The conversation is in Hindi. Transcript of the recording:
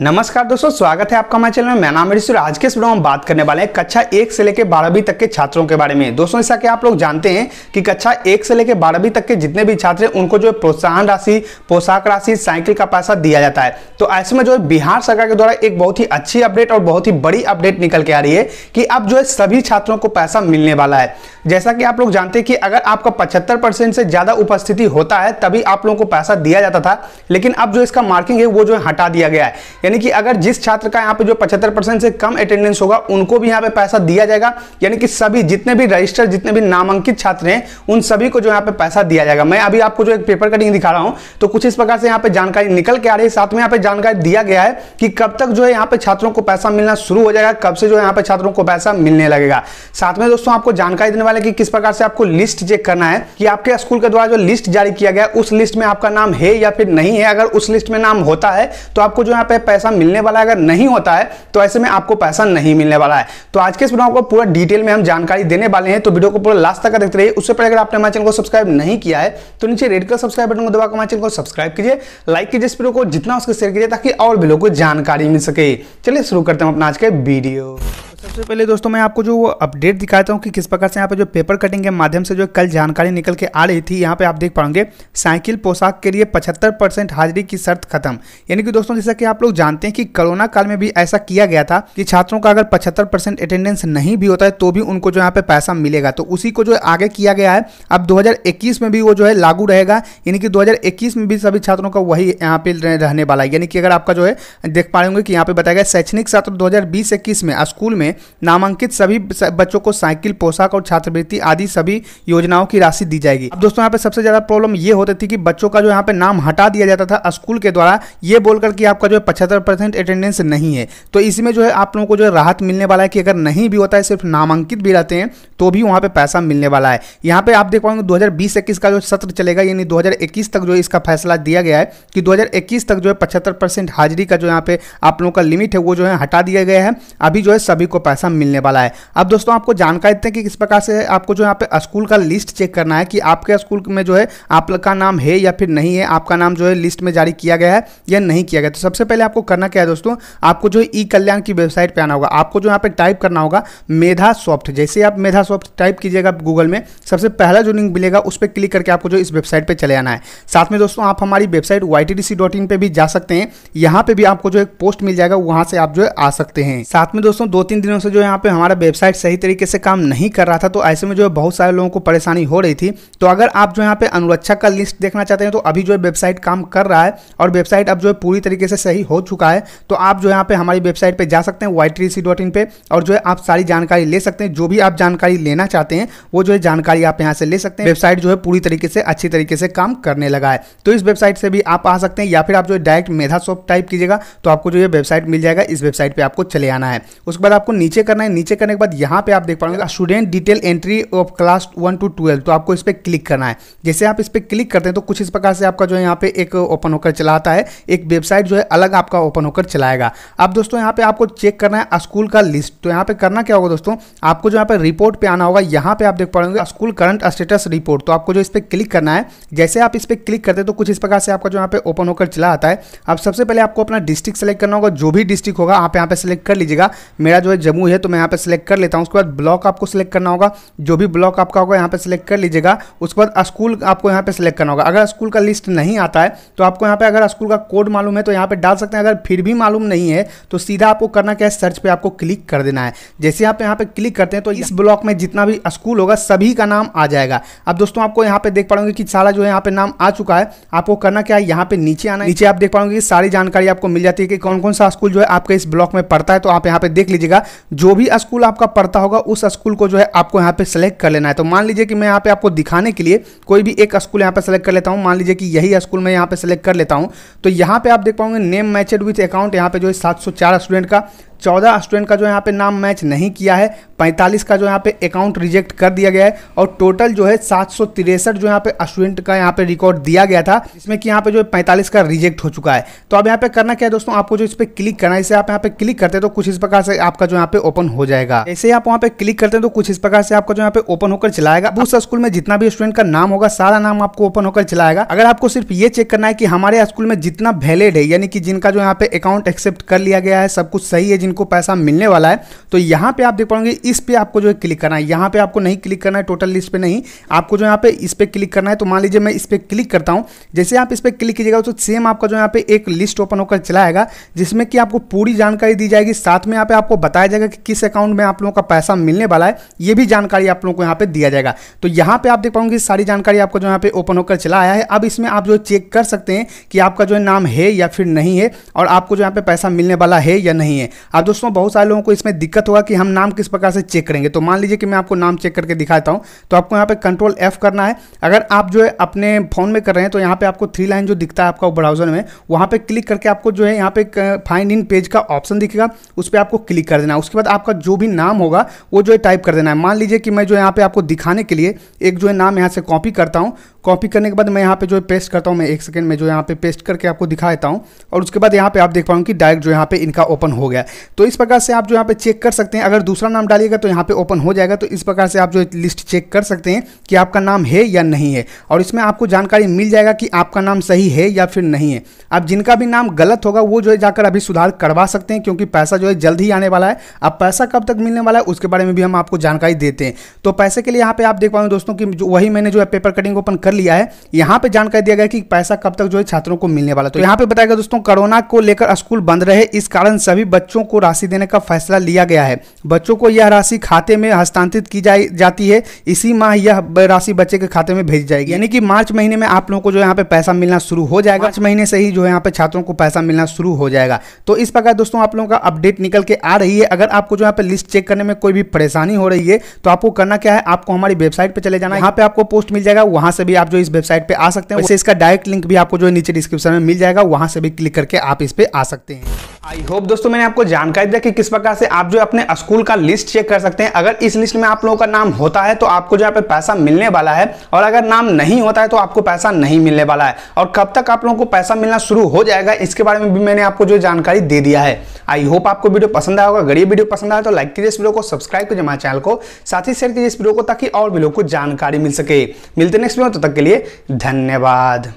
नमस्कार दोस्तों स्वागत है आपका हमारे चैनल में मैं नाम ऋषि आज के इस वीडियो में बात करने वाले हैं कक्षा एक से लेकर बारहवीं तक के छात्रों के बारे में दोस्तों ऐसा कि आप लोग जानते हैं कि कक्षा एक से लेकर बारहवीं तक के जितने भी छात्र हैं उनको जो है प्रोत्साहन राशि पोशाक राशि साइकिल का पैसा दिया जाता है तो ऐसे में जो है बिहार सरकार के द्वारा एक बहुत ही अच्छी अपडेट और बहुत ही बड़ी अपडेट निकल के आ रही है कि अब जो है सभी छात्रों को पैसा मिलने वाला है जैसा कि आप लोग जानते हैं कि अगर आपका पचहत्तर से ज़्यादा उपस्थिति होता है तभी आप लोगों को पैसा दिया जाता था लेकिन अब जो इसका मार्किंग है वो जो है हटा दिया गया है यानी कि अगर जिस छात्र का यहाँ पे जो 75 परसेंट से कम अटेंडेंस होगा उनको भी यहाँ पे पैसा दिया जाएगा यानी कि सभी जितने भी रजिस्टर जितने भी नामांकित छात्र हैं उन सभी को जो यहाँ पे पैसा दिया जाएगा मैं अभी आपको जो एक पेपर कटिंग दिखा रहा हूँ तो कुछ इस प्रकार से यहाँ पे जानकारी निकल के आ रही है साथ में यहाँ पे जानकारी दिया गया है कि कब तक जो है यहाँ पे छात्रों को पैसा मिलना शुरू हो जाएगा कब से जो है यहाँ पे छात्रों को पैसा मिलने लगेगा साथ में दोस्तों आपको जानकारी देने वाले की किस प्रकार से आपको लिस्ट चेक करना है कि आपके स्कूल के द्वारा जो लिस्ट जारी किया गया उस लिस्ट में आपका नाम है या फिर नहीं है अगर उस लिस्ट में नाम होता है तो आपको जो यहाँ पे पैसा मिलने वाला है अगर नहीं होता है तो ऐसे में आपको पैसा नहीं मिलने वाला है तो आज के इस वीडियो को पूरा डिटेल में हम जानकारी देने वाले हैं तो वीडियो को पूरा लास्ट तक देखते रहिए उससे पहले अगर आपने हमारे चैनल को सब्सक्राइब नहीं किया है तो नीचे रेड कलर सब्सक्राइब बटन को दबाकर हमारे चैनल को सब्सक्राइब कीजिए लाइक कीजिए इस वीडियो को जितना उसको शेयर कीजिए ताकि और भी लोगों को जानकारी मिल सके चलिए शुरू करते हैं अपना आज का वीडियो सबसे पहले दोस्तों मैं आपको जो अपडेट दिखाता हूँ कि किस प्रकार से यहाँ पे जो पेपर कटिंग के माध्यम से जो कल जानकारी निकल के आ रही थी यहाँ पे आप देख पाओगे साइकिल पोशाक के लिए 75 परसेंट हाजिरी की शर्त खत्म यानी कि दोस्तों जैसा कि आप लोग जानते हैं कि कोरोना काल में भी ऐसा किया गया था कि छात्रों का अगर पचहत्तर अटेंडेंस नहीं भी होता है तो भी उनको जो यहाँ पे पैसा मिलेगा तो उसी को जो आगे किया गया है अब दो में भी वो जो है लागू रहेगा यानी कि दो में भी सभी छात्रों का वही यहाँ पे रहने वाला है यानी कि अगर आपका जो है देख पाएंगे कि यहाँ पे बताया गया शैक्षणिक सत्र दो हज़ार में स्कूल में नामांकित सभी बच्चों को साइकिल पोशाक और छात्रवृत्ति आदि सभी योजनाओं की राशि दी जाएगी अब दोस्तों यहाँ पे सबसे ज्यादा प्रॉब्लम ये होती थी कि बच्चों का जो यहाँ पे नाम हटा दिया जाता था स्कूल के द्वारा ये बोलकर कि आपका जो है पचहत्तर अटेंडेंस नहीं है तो इसमें जो है आप लोगों को जो राहत मिलने वाला है कि अगर नहीं भी होता है सिर्फ नामांकित भी रहते हैं तो भी वहाँ पर पैसा मिलने वाला है यहाँ पे आप देख पाएंगे दो हज़ार का जो सत्र चलेगा यानी दो तक जो इसका फैसला दिया गया है कि दो तक जो है पचहत्तर हाजिरी का जो यहाँ पे आप लोगों का लिमिट है वो जो है हटा दिया गया है अभी जो है सभी को पैसा मिलने वाला है अब दोस्तों आपको जानकारी देते हैं कि किस प्रकार से आपको जो यहाँ पे स्कूल का लिस्ट चेक करना है कि आपके स्कूल में जो है आपका नाम है या फिर नहीं है आपका नाम जो है लिस्ट में जारी किया गया है या नहीं किया गया तो सबसे पहले आपको करना क्या है दोस्तों आपको जो ई कल्याण की वेबसाइट पर आना होगा आपको जो यहाँ पे टाइप करना होगा मेधा सॉफ्ट जैसे आप मेधा सो आप टाइप कीजिएगा गूगल में सबसे पहला जो लिंक मिलेगा उस पर क्लिक करके आपको जो इस वेबसाइट पर चले आना है साथ में दोस्तों आप हमारी वेबसाइट वाई पे भी जा सकते हैं यहाँ पे भी आपको जो एक पोस्ट मिल जाएगा वहाँ से आप जो आ सकते हैं साथ में दोस्तों दो तीन दिनों से जो यहाँ पे हमारा वेबसाइट सही तरीके से काम नहीं कर रहा था तो ऐसे में जो है बहुत सारे लोगों को परेशानी हो रही थी तो अगर आप जो यहाँ पे अनुरक्षा का लिस्ट देखना चाहते हैं तो अभी जो है वेबसाइट काम कर रहा है और वेबसाइट अब जो है पूरी तरीके से सही हो चुका है तो आप जो यहाँ पे हमारी वेबसाइट पे जा सकते हैं वाई पे और जो है आप सारी जानकारी ले सकते हैं जो भी आप जानकारी जानकारी लेना चाहते हैं वो जो है जानकारी आप यहाँ से ले सकते हैं वेबसाइट जो है पूरी तरीके से अच्छी तरीके से काम करने लगा है तो इस वेबसाइट से भी आप आ सकते हैं या फिर आप जो है डायरेक्ट मेधा शॉप टाइप कीजिएगा तो आपको जो है वेबसाइट मिल जाएगा इस वेबसाइट पर आपको चले आना है उसके बाद आपको नीचे करना है नीचे करने के बाद यहाँ पे आप देख पाएंगे student detail entry of class one two twelve तो आपको इस पर क्लिक करना है जैसे आप इस पर क्लिक करते हैं तो कुछ इस प्रकार से आपका जो है यहाँ पे एक ओपन होकर चलाता है एक वेबसाइट जो है अलग आपका ओपन होकर चलाएगा अब दोस्तों यहाँ पे आपको चेक करना है स्कूल का लिस्ट तो यहाँ पे करना क्या होगा दोस्तों आपको जो यहाँ पे रिपोर्ट पे पे आना होगा यहाँ पे आप देख पाएंगे स्कूल करंट स्टेटस रिपोर्ट तो आपको जो इस पर क्लिक करना है जैसे आप इस पर क्लिक करते हैं तो कुछ इस प्रकार से आपका जो यहाँ पे ओपन होकर चला आता है अब सबसे पहले आपको अपना डिस्ट्रिक्ट सेलेक्ट करना होगा जो भी डिस्ट्रिक्ट होगा आप यहाँ पे सेलेक्ट कर लीजिएगा मेरा जो है जम्मू है तो मैं यहाँ पे सेलेक्ट कर लेता हूँ उसके बाद ब्लॉक आपको सेलेक्ट करना होगा जो भी ब्लॉक आपका होगा यहाँ पे सेलेक्ट कर लीजिएगा उसके बाद स्कूल आपको यहाँ पे सेलेक्ट करना होगा अगर स्कूल का लिस्ट नहीं आता है तो आपको यहाँ पे अगर स्कूल का कोड मालूम है तो यहाँ पे डाल सकते हैं अगर फिर भी मालूम नहीं है तो सीधा आपको करना क्या है सर्च पे आपको क्लिक कर देना है जैसे आप यहाँ पे क्लिक करते हैं तो इस ब्लॉक में में जितना भी स्कूल होगा सभी का नाम आ जाएगा अब दोस्तों आपको यहाँ पे देख पाओगे कि सारा जो है यहाँ पे नाम आ चुका है आपको करना क्या है यहाँ पे नीचे आना नीचे आप देख पाओगे कि सारी जानकारी आपको मिल जाती है कि कौन कौन सा स्कूल जो है आपके इस ब्लॉक में पड़ता है तो आप यहाँ पे देख लीजिएगा जो भी स्कूल आपका पड़ता होगा उस स्कूल को जो है आपको यहाँ पे सेलेक्ट कर लेना है तो मान लीजिए कि मैं यहाँ पे आपको दिखाने के लिए कोई भी एक स्कूल यहाँ पे सेलेक्ट कर लेता हूँ मान लीजिए कि यही स्कूल मैं यहाँ पे सेलेक्ट कर लेता हूँ तो यहाँ पे आप देख पाओगे नेम मैचेड विथ अकाउंट यहाँ पे जो है सात स्टूडेंट का चौदह स्टूडेंट का जो यहाँ पे नाम मैच नहीं किया है पैंतालीस का जो यहाँ पे अकाउंट रिजेक्ट कर दिया गया है और टोटल जो है सात सौ तिरसठ जो यहाँ पे स्टूडेंट का यहाँ पे रिकॉर्ड दिया गया था जिसमें कि यहाँ पे जो है पैंतालीस का रिजेक्ट हो चुका है तो अब यहाँ पे करना क्या है दोस्तों आपको जो इस पर क्लिक करना है इसे आप यहाँ पे क्लिक करते हैं तो कुछ इस प्रकार से आपका जो यहाँ पे ओपन हो जाएगा ऐसे आप वहाँ पे क्लिक करते हैं तो कुछ इस प्रकार से आपका जो यहाँ पे ओपन होकर चलाएगा उस स्कूल में जितना भी स्टूडेंट का नाम होगा सारा नाम आपको ओपन होकर चलाएगा अगर आपको सिर्फ ये चेक करना है कि हमारे स्कूल में जितना वैलिड है यानी कि जिनका जो यहाँ पे अकाउंट एक्सेप्ट कर लिया गया है सब कुछ सही है इनको पैसा मिलने वाला है तो यहां पे आप देख पाओगे इस पे आपको जो है क्लिक करना है यहां पे आपको नहीं क्लिक करना है टोटल लिस्ट पे नहीं आपको जो यहां पे इस पे क्लिक करना है तो मान लीजिए मैं इस पे क्लिक करता हूं जैसे आप इस पे क्लिक कीजिएगा तो सेम आपका जो यहां पे एक लिस्ट ओपन होकर चलाएगा जिसमें कि आपको पूरी जानकारी दी जाएगी साथ में यहां पे आपको बताया जाएगा कि किस अकाउंट में आप लोगों का पैसा मिलने वाला है यह भी जानकारी आप लोगों को यहां पर दिया जाएगा तो यहां पर आप देख पाओगे सारी जानकारी आपको जो यहां पर ओपन होकर चला आया है अब इसमें आप जो चेक कर सकते हैं कि आपका जो है नाम है या फिर नहीं है और आपको जो यहां पर पैसा मिलने वाला है या नहीं है अब दोस्तों बहुत सारे लोगों को इसमें दिक्कत होगा कि हम नाम किस प्रकार से चेक करेंगे तो मान लीजिए कि मैं आपको नाम चेक करके दिखाता हूँ तो आपको यहाँ पे कंट्रोल एफ करना है अगर आप जो है अपने फ़ोन में कर रहे हैं तो यहाँ पे आपको थ्री लाइन जो दिखता है आपका ब्राउजर में वहाँ पे क्लिक करके आपको जो है यहाँ पे फाइंड इन पेज का ऑप्शन दिखेगा उस पर आपको क्लिक कर देना है उसके बाद आपका जो भी नाम होगा वो जो है टाइप कर देना है मान लीजिए कि मैं जो यहाँ पे आपको दिखाने के लिए एक जो है नाम यहाँ से कॉपी करता हूँ कॉपी करने के बाद मैं यहाँ पे जो है पेस्ट करता हूँ मैं एक सेकंड में जो यहाँ पे पेस्ट करके आपको दिखा देता हूँ और उसके बाद यहाँ पे आप देख पाऊँ कि डायरेक्ट जो यहाँ पे इनका ओपन हो गया तो इस प्रकार से आप जो यहाँ पे चेक कर सकते हैं अगर दूसरा नाम डालिएगा तो यहाँ पे ओपन हो जाएगा तो इस प्रकार से आप जो लिस्ट चेक कर सकते हैं कि आपका नाम है या नहीं है और इसमें आपको जानकारी मिल जाएगा कि आपका नाम सही है या फिर नहीं है अब जिनका भी नाम गलत होगा वो जो है जाकर अभी सुधार करवा सकते हैं क्योंकि पैसा जो है जल्द ही आने वाला है अब पैसा कब तक मिलने वाला है उसके बारे में भी हम आपको जानकारी देते हैं तो पैसे के लिए यहाँ पे आप देख पाएंगे दोस्तों की वही मैंने जो है पेपर कटिंग ओपन कर लिया है यहाँ पे जानकारी दिया गया कि पैसा कब तक जो है छात्रों को मिलने वाला तो यहाँ पे बताएगा दोस्तों कोरोना को लेकर स्कूल बंद रहे इस कारण सभी बच्चों को राशि देने का फैसला लिया गया है बच्चों को यह राशि खाते में हस्तांतरित की जा, जाती है इसी माह यह राशि बच्चे के खाते में भेज जाएगी यानी कि मार्च महीने में आप लोगों को जो यहाँ पे पैसा मिलना शुरू हो जाएगा मार्च महीने से ही जो यहाँ पे छात्रों को पैसा मिलना शुरू हो जाएगा तो इस प्रकार दोस्तों आप लोगों का अपडेट निकल के आ रही है अगर आपको जो यहाँ पे लिस्ट चेक करने में कोई भी परेशानी हो रही है तो आपको करना क्या है आपको हमारी वेबसाइट पर चले जाना यहाँ पे आपको पोस्ट मिल जाएगा वहां से भी आप जो इस वेबसाइट पर आ सकते हैं इसका डायरेक्ट लिंक भी आपको जो नीचे डिस्क्रिप्शन में मिल जाएगा वहां से भी क्लिक करके आप इस पर आ सकते हैं आई होप दोस्तों मैंने आपको जानकारी दिया कि किस प्रकार से आप जो अपने स्कूल का लिस्ट चेक कर सकते हैं अगर इस लिस्ट में आप लोगों का नाम होता है तो आपको जो यहाँ पे पैसा मिलने वाला है और अगर नाम नहीं होता है तो आपको पैसा नहीं मिलने वाला है और कब तक आप लोगों को पैसा मिलना शुरू हो जाएगा इसके बारे में भी मैंने आपको जो जानकारी दे दिया है आई होप आपको वीडियो पसंद आएगा अगर ये वीडियो पसंद आया तो लाइक कीजिए इस वीडियो को सब्सक्राइब कीजिए हमारे चैनल को साथ ही शेयर कीजिए इस वीडियो को ताकि और भी लोग को जानकारी मिल सके मिलते नेक्स्ट वीडियो तब तक के लिए धन्यवाद